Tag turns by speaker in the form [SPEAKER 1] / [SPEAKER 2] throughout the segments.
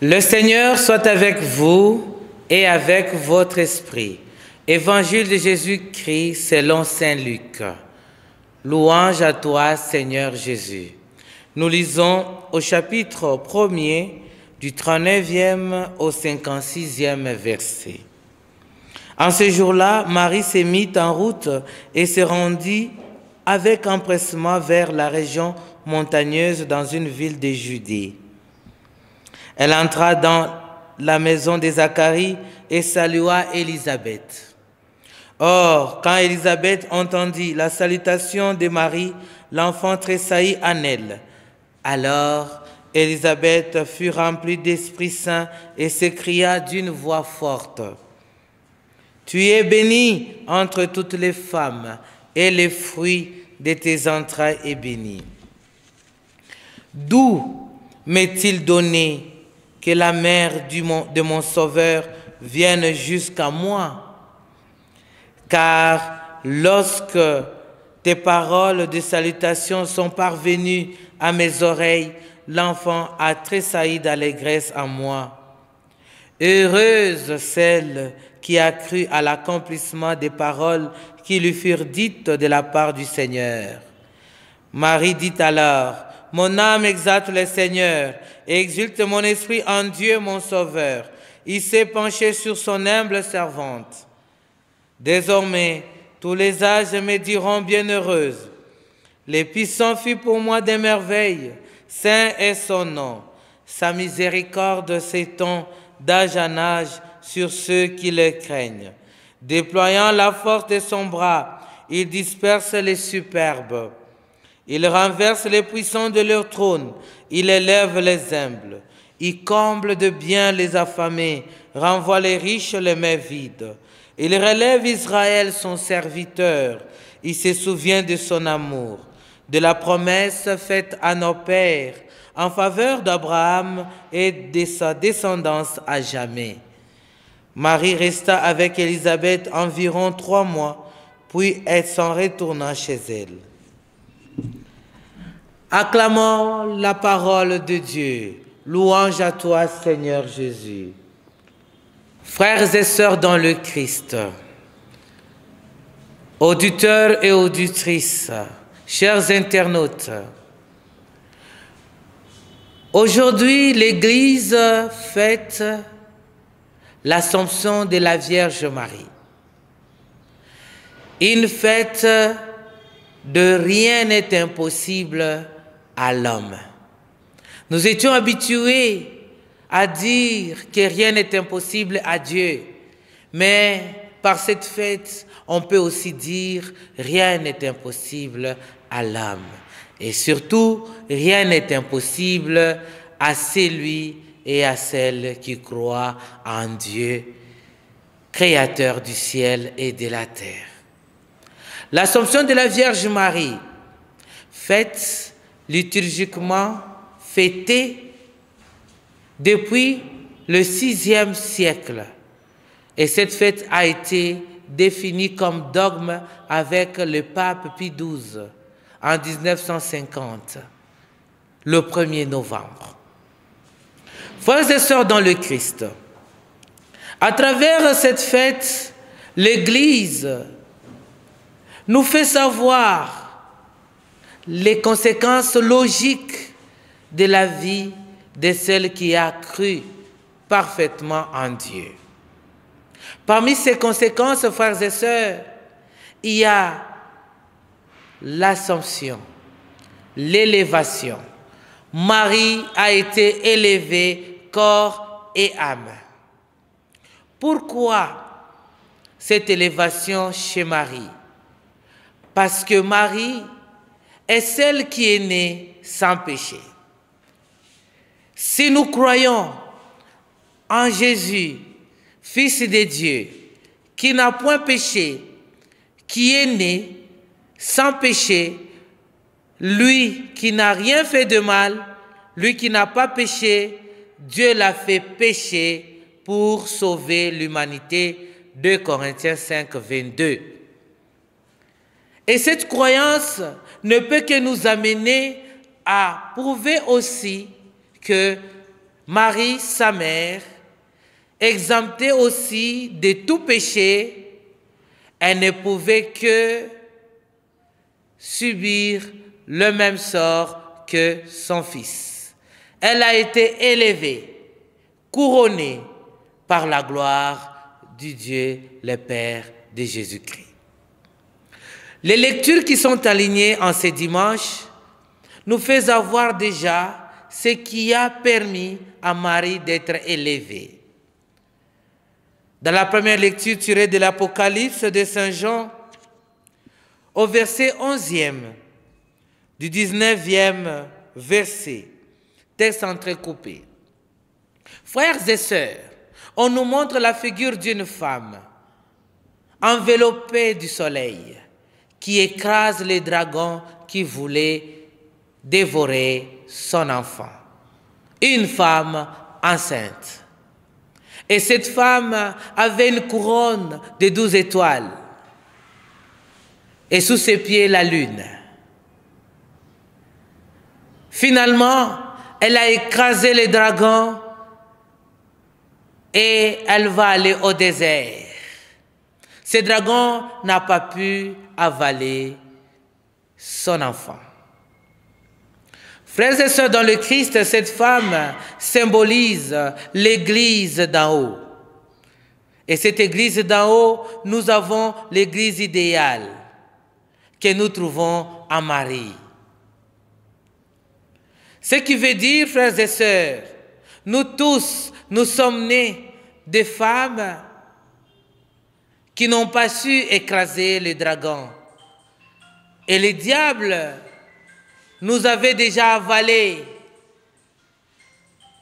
[SPEAKER 1] Le Seigneur soit avec vous et avec votre esprit. Évangile de Jésus-Christ selon Saint Luc. Louange à toi, Seigneur Jésus. Nous lisons au chapitre 1er du 39e au 56e verset. En ce jour-là, Marie s'est mise en route et se rendit avec empressement vers la région montagneuse dans une ville de Judée. Elle entra dans la maison de Zacharie et salua Élisabeth. Or, quand Élisabeth entendit la salutation de Marie, l'enfant tressaillit en elle. Alors, Élisabeth fut remplie d'Esprit Saint et s'écria d'une voix forte. Tu es bénie entre toutes les femmes, et le fruit de tes entrailles est béni. D'où m'est-il donné que la mère de mon Sauveur vienne jusqu'à moi. Car lorsque tes paroles de salutation sont parvenues à mes oreilles, l'enfant a tressailli d'allégresse à moi. Heureuse celle qui a cru à l'accomplissement des paroles qui lui furent dites de la part du Seigneur. Marie dit alors, mon âme exalte le Seigneur et exulte mon esprit en Dieu mon Sauveur. Il s'est penché sur son humble servante. Désormais, tous les âges me diront bienheureuse. Les puissants fut pour moi des merveilles. Saint est son nom. Sa miséricorde s'étend d'âge en âge sur ceux qui le craignent. Déployant la force de son bras, il disperse les superbes. Il renverse les puissants de leur trône. Il élève les humbles. Il comble de bien les affamés, renvoie les riches les mains vides. Il relève Israël, son serviteur. Il se souvient de son amour, de la promesse faite à nos pères en faveur d'Abraham et de sa descendance à jamais. Marie resta avec Élisabeth environ trois mois, puis elle s'en retourna chez elle. Acclamons la parole de Dieu. Louange à toi, Seigneur Jésus. Frères et sœurs dans le Christ, auditeurs et auditrices, chers internautes, aujourd'hui l'Église fête l'Assomption de la Vierge Marie. Une fête de rien n'est impossible à l'homme. Nous étions habitués à dire que rien n'est impossible à Dieu, mais par cette fête, on peut aussi dire rien n'est impossible à l'âme. Et surtout, rien n'est impossible à celui et à celle qui croit en Dieu, créateur du ciel et de la terre. L'Assomption de la Vierge Marie, Fête... liturgiquement, fêtée depuis le VIe siècle. Et cette fête a été définie comme dogme avec le pape Pie XII en 1950, le 1er novembre. Frères et sœurs dans le Christ, à travers cette fête, l'Église nous fait savoir les conséquences logiques de la vie de celle qui a cru parfaitement en Dieu. Parmi ces conséquences, frères et sœurs, il y a l'assomption, l'élévation. Marie a été élevée corps et âme. Pourquoi cette élévation chez Marie parce que Marie est celle qui est née sans péché. Si nous croyons en Jésus, Fils de Dieu, qui n'a point péché, qui est né sans péché, lui qui n'a rien fait de mal, lui qui n'a pas péché, Dieu l'a fait pécher pour sauver l'humanité. 2 Corinthiens 5, 22. Et cette croyance ne peut que nous amener à prouver aussi que Marie, sa mère, exemptée aussi de tout péché, elle ne pouvait que subir le même sort que son fils. Elle a été élevée, couronnée par la gloire du Dieu, le Père de Jésus-Christ. Les lectures qui sont alignées en ces dimanches nous font avoir déjà ce qui a permis à Marie d'être élevée. Dans la première lecture tirée de l'Apocalypse de Saint Jean, au verset 11e, du 19e verset, texte entrecoupé. Frères et sœurs, on nous montre la figure d'une femme enveloppée du soleil qui écrase les dragons qui voulaient dévorer son enfant. Une femme enceinte. Et cette femme avait une couronne de douze étoiles et sous ses pieds la lune. Finalement, elle a écrasé les dragons et elle va aller au désert. Ce dragon n'a pas pu avaler son enfant. Frères et sœurs, dans le Christ, cette femme symbolise l'Église d'en haut. Et cette Église d'en haut, nous avons l'Église idéale que nous trouvons à Marie. Ce qui veut dire, frères et sœurs, nous tous, nous sommes nés des femmes qui n'ont pas su écraser les dragons. Et le diable nous avait déjà avalés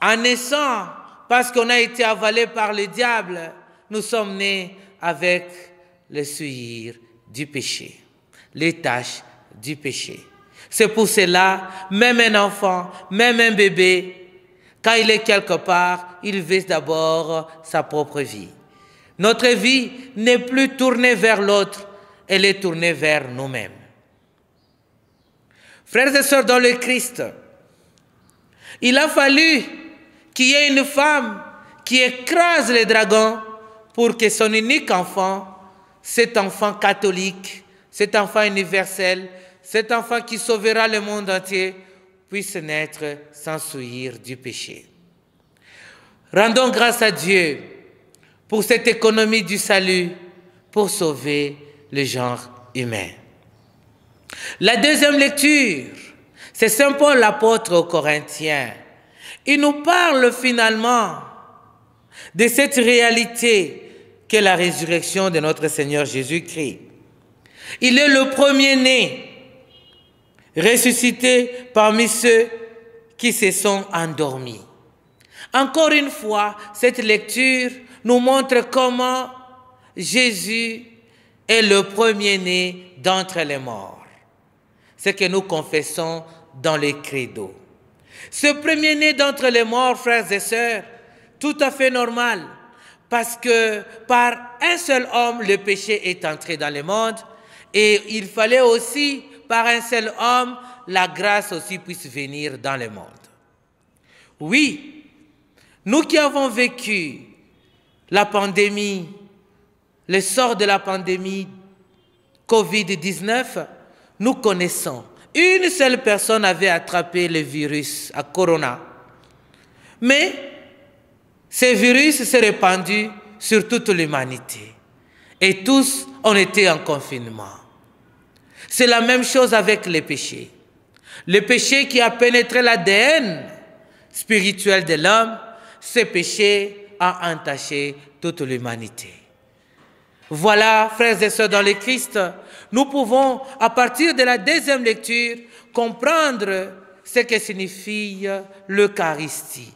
[SPEAKER 1] en naissant, parce qu'on a été avalé par le diable, nous sommes nés avec le souillir du péché, les tâches du péché. C'est pour cela, même un enfant, même un bébé, quand il est quelque part, il vise d'abord sa propre vie. Notre vie n'est plus tournée vers l'autre, elle est tournée vers nous-mêmes. Frères et sœurs dans le Christ, il a fallu qu'il y ait une femme qui écrase les dragons pour que son unique enfant, cet enfant catholique, cet enfant universel, cet enfant qui sauvera le monde entier, puisse naître sans souillir du péché. Rendons grâce à Dieu pour cette économie du salut, pour sauver le genre humain. La deuxième lecture, c'est Saint Paul l'apôtre aux Corinthiens. Il nous parle finalement de cette réalité qu'est la résurrection de notre Seigneur Jésus-Christ. Il est le premier-né ressuscité parmi ceux qui se sont endormis. Encore une fois, cette lecture nous montre comment Jésus est le premier-né d'entre les morts. Ce que nous confessons dans les credo. Ce premier-né d'entre les morts, frères et sœurs, tout à fait normal, parce que par un seul homme, le péché est entré dans le monde, et il fallait aussi, par un seul homme, la grâce aussi puisse venir dans le monde. Oui, nous qui avons vécu la pandémie, Le sort de la pandémie Covid-19, nous connaissons. Une seule personne avait attrapé le virus à Corona. Mais ce virus s'est répandu sur toute l'humanité. Et tous ont été en confinement. C'est la même chose avec les péchés. Le péché qui a pénétré l'ADN spirituel de l'homme, ce péché a entaché toute l'humanité. Voilà, frères et sœurs dans le Christ, nous pouvons, à partir de la deuxième lecture, comprendre ce que signifie l'Eucharistie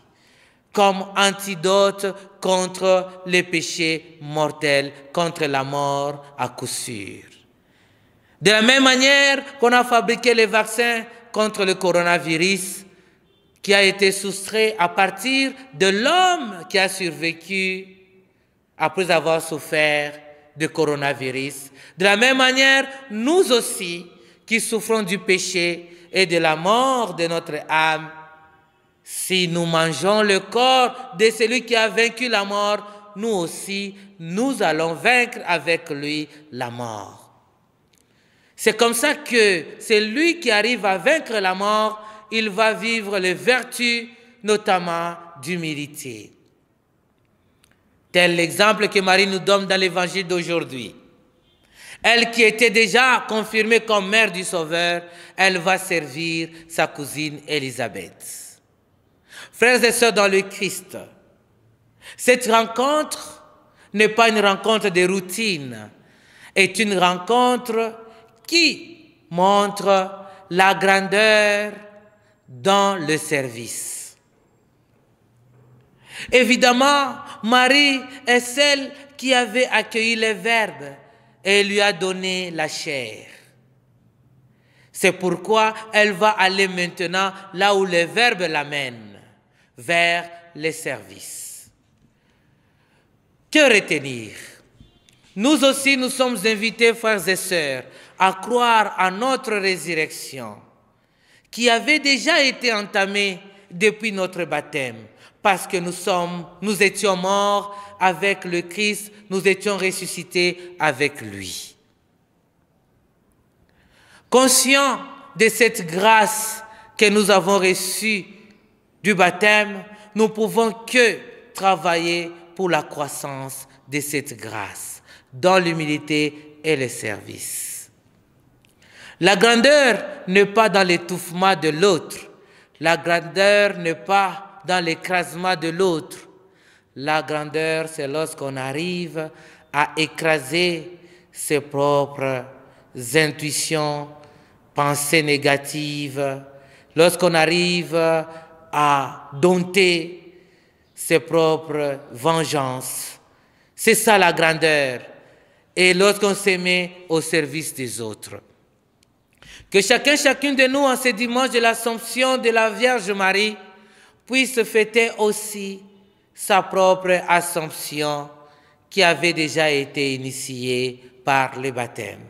[SPEAKER 1] comme antidote contre les péchés mortels, contre la mort à coup sûr. De la même manière qu'on a fabriqué les vaccins contre le coronavirus, qui a été soustrait à partir de l'homme qui a survécu après avoir souffert de coronavirus. De la même manière, nous aussi, qui souffrons du péché et de la mort de notre âme, si nous mangeons le corps de celui qui a vaincu la mort, nous aussi, nous allons vaincre avec lui la mort. C'est comme ça que celui qui arrive à vaincre la mort, il va vivre les vertus, notamment d'humilité. Tel l'exemple que Marie nous donne dans l'évangile d'aujourd'hui. Elle qui était déjà confirmée comme mère du Sauveur, elle va servir sa cousine Élisabeth. Frères et sœurs dans le Christ, cette rencontre n'est pas une rencontre de routine, est une rencontre qui montre la grandeur, dans le service. Évidemment, Marie est celle qui avait accueilli les verbes et lui a donné la chair. C'est pourquoi elle va aller maintenant là où les verbes l'amènent, vers les services. Que retenir Nous aussi, nous sommes invités, frères et sœurs, à croire à notre résurrection qui avait déjà été entamé depuis notre baptême, parce que nous sommes, nous étions morts avec le Christ, nous étions ressuscités avec lui. Conscient de cette grâce que nous avons reçue du baptême, nous pouvons que travailler pour la croissance de cette grâce dans l'humilité et le service. La grandeur n'est pas dans l'étouffement de l'autre. La grandeur n'est pas dans l'écrasement de l'autre. La grandeur, c'est lorsqu'on arrive à écraser ses propres intuitions, pensées négatives, lorsqu'on arrive à dompter ses propres vengeances. C'est ça la grandeur. Et lorsqu'on se met au service des autres. Que chacun, chacune de nous, en ce dimanche de l'Assomption de la Vierge Marie, puisse fêter aussi sa propre Assomption qui avait déjà été initiée par le baptême.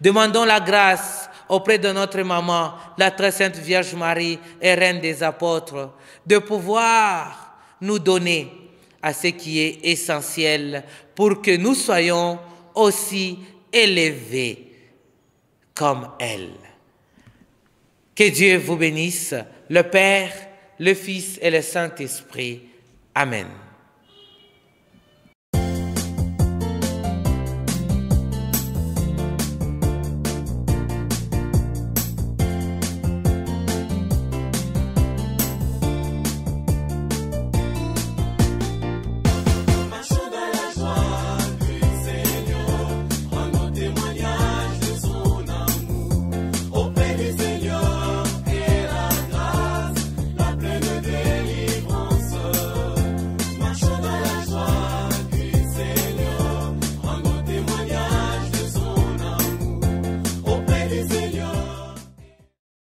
[SPEAKER 1] Demandons la grâce auprès de notre maman, la très sainte Vierge Marie et Reine des apôtres, de pouvoir nous donner à ce qui est essentiel pour que nous soyons aussi élevés comme elle. Que Dieu vous bénisse, le Père, le Fils et le Saint-Esprit. Amen.